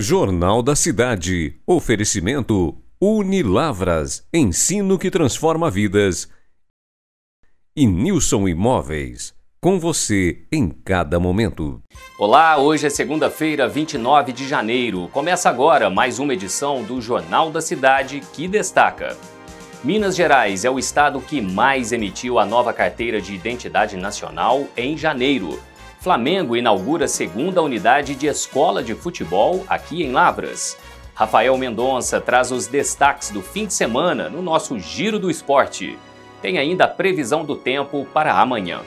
Jornal da Cidade. Oferecimento Unilavras. Ensino que transforma vidas. E Nilson Imóveis. Com você em cada momento. Olá, hoje é segunda-feira, 29 de janeiro. Começa agora mais uma edição do Jornal da Cidade que destaca. Minas Gerais é o estado que mais emitiu a nova carteira de identidade nacional em janeiro. Flamengo inaugura segunda unidade de escola de futebol aqui em Lavras. Rafael Mendonça traz os destaques do fim de semana no nosso Giro do Esporte. Tem ainda a previsão do tempo para amanhã.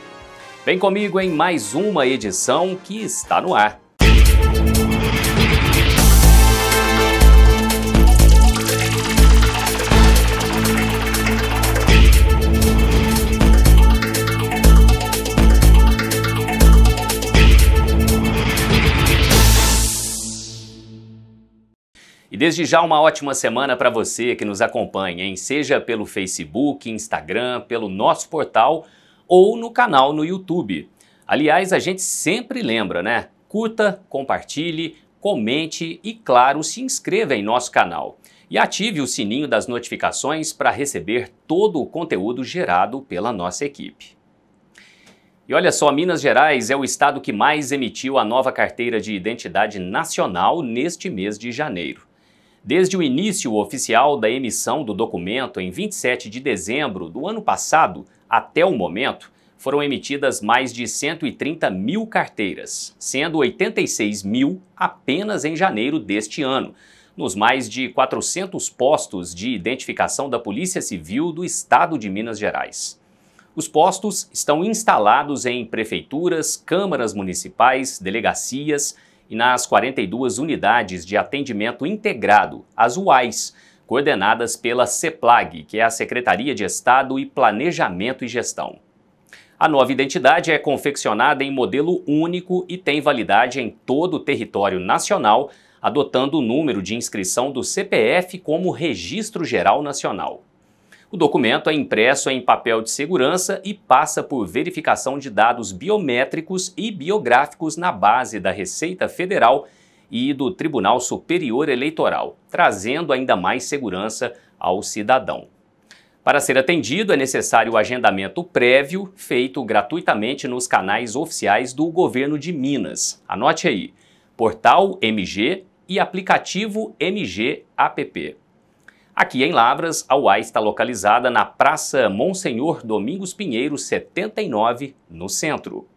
Vem comigo em mais uma edição que está no ar. Desde já uma ótima semana para você que nos acompanha, hein? seja pelo Facebook, Instagram, pelo nosso portal ou no canal no YouTube. Aliás, a gente sempre lembra, né? Curta, compartilhe, comente e, claro, se inscreva em nosso canal. E ative o sininho das notificações para receber todo o conteúdo gerado pela nossa equipe. E olha só, Minas Gerais é o estado que mais emitiu a nova carteira de identidade nacional neste mês de janeiro. Desde o início oficial da emissão do documento, em 27 de dezembro do ano passado, até o momento, foram emitidas mais de 130 mil carteiras, sendo 86 mil apenas em janeiro deste ano, nos mais de 400 postos de identificação da Polícia Civil do Estado de Minas Gerais. Os postos estão instalados em prefeituras, câmaras municipais, delegacias e nas 42 unidades de atendimento integrado, as UAIs, coordenadas pela CEPLAG, que é a Secretaria de Estado e Planejamento e Gestão. A nova identidade é confeccionada em modelo único e tem validade em todo o território nacional, adotando o número de inscrição do CPF como Registro Geral Nacional. O documento é impresso em papel de segurança e passa por verificação de dados biométricos e biográficos na base da Receita Federal e do Tribunal Superior Eleitoral, trazendo ainda mais segurança ao cidadão. Para ser atendido, é necessário o agendamento prévio feito gratuitamente nos canais oficiais do governo de Minas. Anote aí: portal MG e aplicativo MG App. Aqui em Lavras, a UAI está localizada na Praça Monsenhor Domingos Pinheiro, 79, no centro.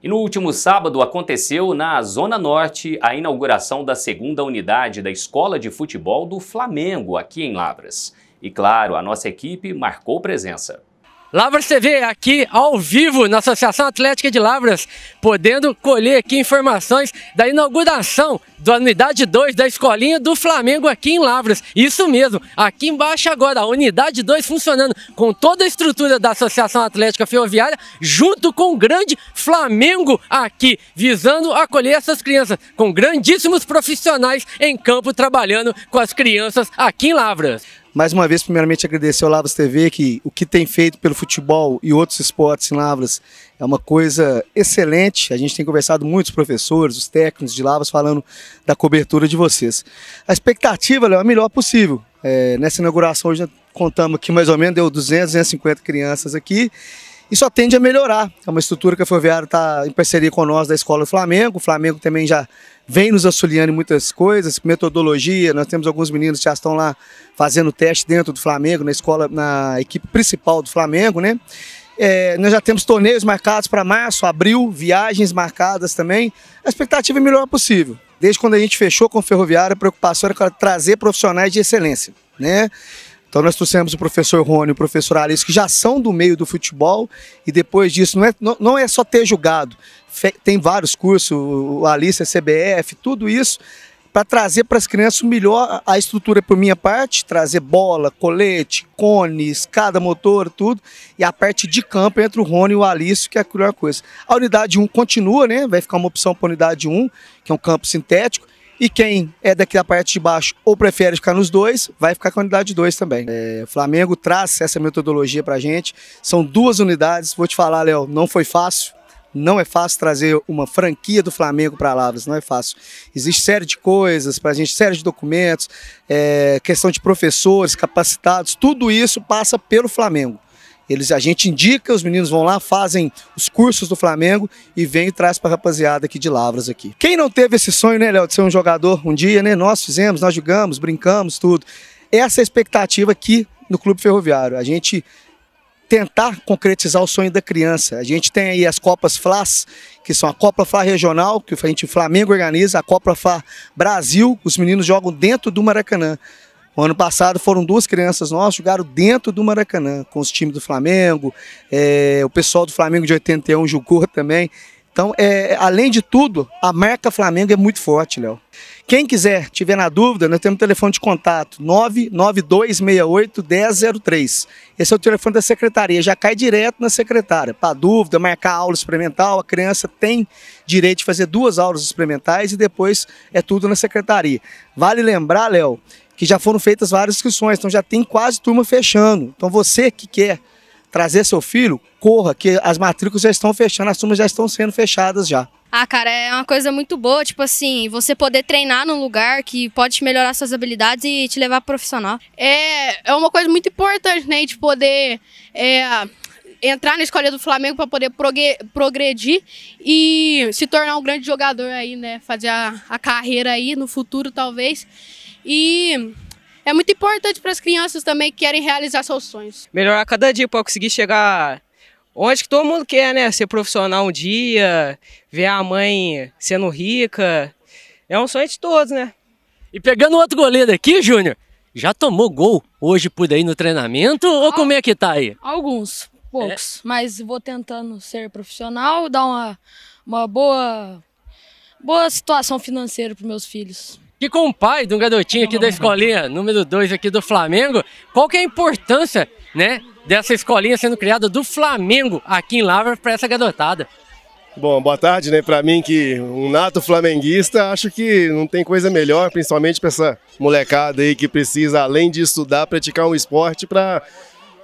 E no último sábado aconteceu na Zona Norte a inauguração da segunda unidade da Escola de Futebol do Flamengo, aqui em Lavras. E claro, a nossa equipe marcou presença. Lavras TV aqui ao vivo na Associação Atlética de Lavras, podendo colher aqui informações da inauguração da Unidade 2 da Escolinha do Flamengo aqui em Lavras. Isso mesmo, aqui embaixo agora, a Unidade 2 funcionando com toda a estrutura da Associação Atlética Ferroviária, junto com o grande Flamengo aqui, visando acolher essas crianças, com grandíssimos profissionais em campo trabalhando com as crianças aqui em Lavras. Mais uma vez, primeiramente, agradecer ao Lavras TV, que o que tem feito pelo futebol e outros esportes em Lavras é uma coisa excelente. A gente tem conversado muitos professores, os técnicos de Lavras, falando da cobertura de vocês. A expectativa é a melhor possível. É, nessa inauguração hoje contamos que mais ou menos deu 200, 250 crianças aqui e só tende a melhorar. É uma estrutura que a Ferroviária está em parceria com nós da Escola do Flamengo. O Flamengo também já vem nos auxiliando em muitas coisas, metodologia. Nós temos alguns meninos que já estão lá fazendo teste dentro do Flamengo, na escola, na equipe principal do Flamengo, né? É, nós já temos torneios marcados para março, abril, viagens marcadas também. A expectativa é melhor possível. Desde quando a gente fechou com o Ferroviária, a preocupação era trazer profissionais de excelência. Né? Então nós trouxemos o professor Rony, o professor Alice, que já são do meio do futebol, e depois disso, não é, não, não é só ter julgado, tem vários cursos, o Alice, a CBF, tudo isso, para trazer para as crianças o melhor a estrutura por minha parte, trazer bola, colete, cone, escada, motor, tudo, e a parte de campo entre o Rony e o Alice, que é a melhor coisa. A unidade 1 continua, né? Vai ficar uma opção para a unidade 1, que é um campo sintético, e quem é daqui da parte de baixo ou prefere ficar nos dois, vai ficar com a unidade 2 também. É, o Flamengo traz essa metodologia para a gente. São duas unidades. Vou te falar, Léo, não foi fácil. Não é fácil trazer uma franquia do Flamengo para Lavras, não é fácil. Existe série de coisas para a gente, série de documentos, é, questão de professores capacitados, tudo isso passa pelo Flamengo. Eles, a gente indica, os meninos vão lá, fazem os cursos do Flamengo e vem e traz para a rapaziada aqui de Lavras aqui. Quem não teve esse sonho, né, Léo, de ser um jogador um dia, né? Nós fizemos, nós jogamos, brincamos, tudo. Essa é a expectativa aqui no Clube Ferroviário. A gente tentar concretizar o sonho da criança. A gente tem aí as Copas Flas, que são a Copa Fla Regional, que a gente, o Flamengo organiza, a Copa Fla Brasil, os meninos jogam dentro do Maracanã. O ano passado foram duas crianças nossas, jogaram dentro do Maracanã, com os times do Flamengo, é, o pessoal do Flamengo de 81 jogou também. Então, é, além de tudo, a marca Flamengo é muito forte, Léo. Quem quiser, tiver na dúvida, nós temos um telefone de contato 992681003. Esse é o telefone da secretaria, já cai direto na secretária. Para dúvida, marcar aula experimental, a criança tem direito de fazer duas aulas experimentais e depois é tudo na secretaria. Vale lembrar, Léo, que já foram feitas várias inscrições, então já tem quase turma fechando. Então você que quer trazer seu filho, corra, que as matrículas já estão fechando, as turmas já estão sendo fechadas já. Ah, cara, é uma coisa muito boa, tipo assim, você poder treinar num lugar que pode melhorar suas habilidades e te levar pro profissional. É, é uma coisa muito importante, né, de poder é, entrar na escolha do Flamengo para poder progredir e se tornar um grande jogador aí, né, fazer a, a carreira aí no futuro, talvez. E é muito importante para as crianças também que querem realizar seus sonhos. Melhorar cada dia para conseguir chegar onde que todo mundo quer, né? Ser profissional um dia, ver a mãe sendo rica. É um sonho de todos, né? E pegando outro goleiro aqui, Júnior, já tomou gol hoje por aí no treinamento ou Al como é que tá aí? Alguns, poucos, é. mas vou tentando ser profissional, dar uma, uma boa, boa situação financeira para meus filhos que com o pai de um garotinho aqui da escolinha, número 2 aqui do Flamengo, qual que é a importância, né, dessa escolinha sendo criada do Flamengo aqui em Lavras para essa garotada? Bom, boa tarde, né? Para mim que um nato flamenguista, acho que não tem coisa melhor, principalmente para essa molecada aí que precisa além de estudar, praticar um esporte para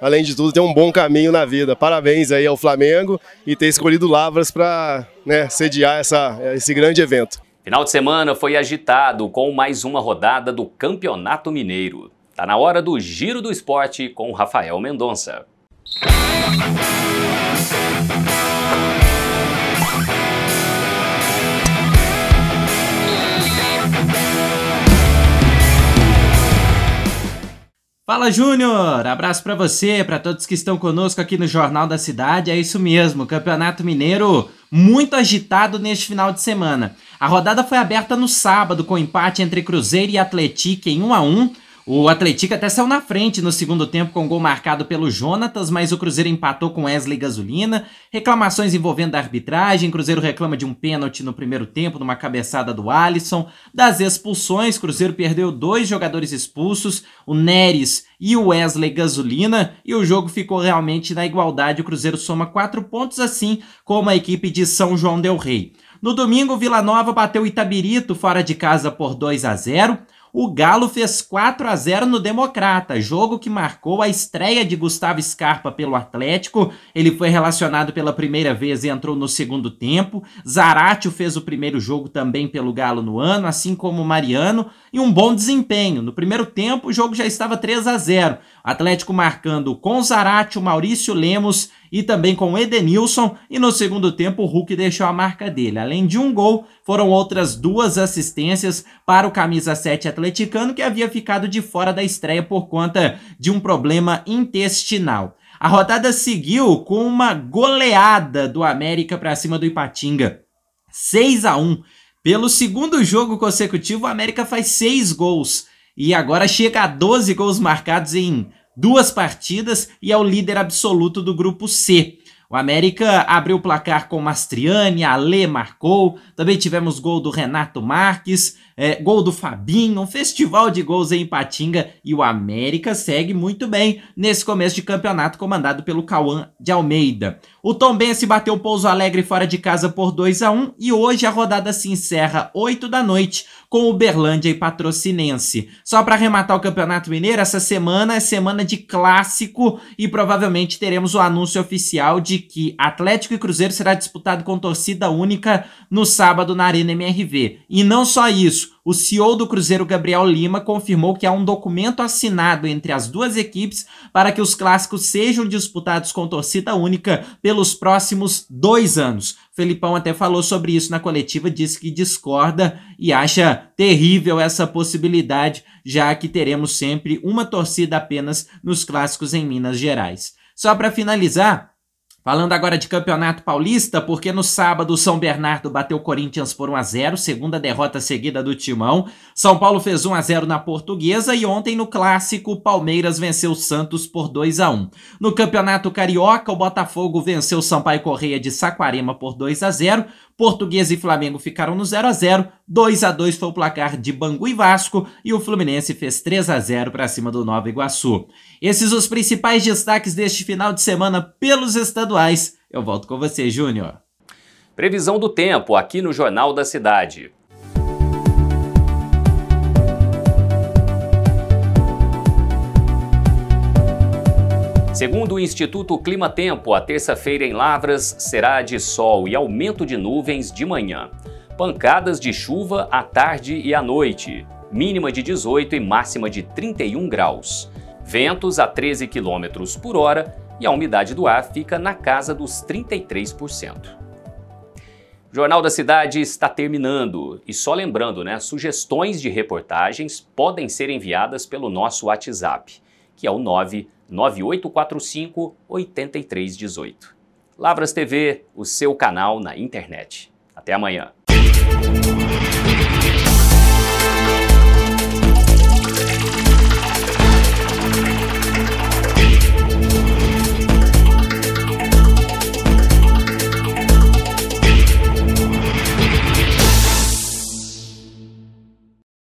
além de tudo ter um bom caminho na vida. Parabéns aí ao Flamengo e ter escolhido Lavras para, né, sediar essa, esse grande evento. Final de semana foi agitado com mais uma rodada do Campeonato Mineiro. Tá na hora do Giro do Esporte com Rafael Mendonça. Fala Júnior, abraço para você, para todos que estão conosco aqui no Jornal da Cidade. É isso mesmo, Campeonato Mineiro muito agitado neste final de semana. A rodada foi aberta no sábado com empate entre Cruzeiro e Atletique em 1 a 1 o Atlético até saiu na frente no segundo tempo com um gol marcado pelo Jonatas, mas o Cruzeiro empatou com Wesley Gasolina. Reclamações envolvendo a arbitragem, Cruzeiro reclama de um pênalti no primeiro tempo, numa cabeçada do Alisson. Das expulsões, Cruzeiro perdeu dois jogadores expulsos, o Neres e o Wesley Gasolina, e o jogo ficou realmente na igualdade. O Cruzeiro soma quatro pontos, assim como a equipe de São João del Rei. No domingo, Vila Nova bateu Itabirito fora de casa por 2 a 0. O Galo fez 4 a 0 no Democrata, jogo que marcou a estreia de Gustavo Scarpa pelo Atlético. Ele foi relacionado pela primeira vez e entrou no segundo tempo. Zaratio fez o primeiro jogo também pelo Galo no ano, assim como Mariano, e um bom desempenho. No primeiro tempo, o jogo já estava 3 a 0. Atlético marcando com Zarate, Maurício Lemos e também com Edenilson. E no segundo tempo, o Hulk deixou a marca dele. Além de um gol, foram outras duas assistências para o camisa 7 atleticano que havia ficado de fora da estreia por conta de um problema intestinal. A rodada seguiu com uma goleada do América para cima do Ipatinga. 6 a 1. Pelo segundo jogo consecutivo, o América faz seis gols e agora chega a 12 gols marcados em duas partidas e é o líder absoluto do grupo C. O América abriu o placar com Mastriani, Alê marcou, também tivemos gol do Renato Marques, é, gol do Fabinho, um festival de gols em Ipatinga e o América segue muito bem nesse começo de campeonato comandado pelo Cauã de Almeida. O Tombense bateu o Pouso Alegre fora de casa por 2 a 1 e hoje a rodada se encerra 8 da noite com o Berlândia e Patrocinense. Só para arrematar o Campeonato Mineiro, essa semana é semana de clássico e provavelmente teremos o anúncio oficial de que Atlético e Cruzeiro será disputado com torcida única no sábado na Arena MRV. E não só isso, o CEO do Cruzeiro Gabriel Lima confirmou que há um documento assinado entre as duas equipes para que os clássicos sejam disputados com torcida única pelos próximos dois anos. Felipão até falou sobre isso na coletiva, disse que discorda e acha terrível essa possibilidade, já que teremos sempre uma torcida apenas nos clássicos em Minas Gerais. Só para finalizar, Falando agora de Campeonato Paulista, porque no sábado o São Bernardo bateu o Corinthians por 1 a 0, segunda derrota seguida do Timão. São Paulo fez 1 a 0 na Portuguesa e ontem no clássico Palmeiras venceu o Santos por 2 a 1. No Campeonato Carioca, o Botafogo venceu o Sampaio Correia de Saquarema por 2 a 0. Portuguesa e Flamengo ficaram no 0 a 0. 2 a 2 foi o placar de Bangu e Vasco e o Fluminense fez 3 a 0 para cima do Nova Iguaçu. Esses os principais destaques deste final de semana pelos estados estaduais. Eu volto com você, Júnior. Previsão do tempo aqui no Jornal da Cidade. Segundo o Instituto Clima Tempo, a terça-feira em Lavras será de sol e aumento de nuvens de manhã. Pancadas de chuva à tarde e à noite, mínima de 18 e máxima de 31 graus. Ventos a 13 km por hora e a umidade do ar fica na casa dos 33%. O Jornal da Cidade está terminando. E só lembrando, né, sugestões de reportagens podem ser enviadas pelo nosso WhatsApp, que é o 99845 8318. Lavras TV, o seu canal na internet. Até amanhã.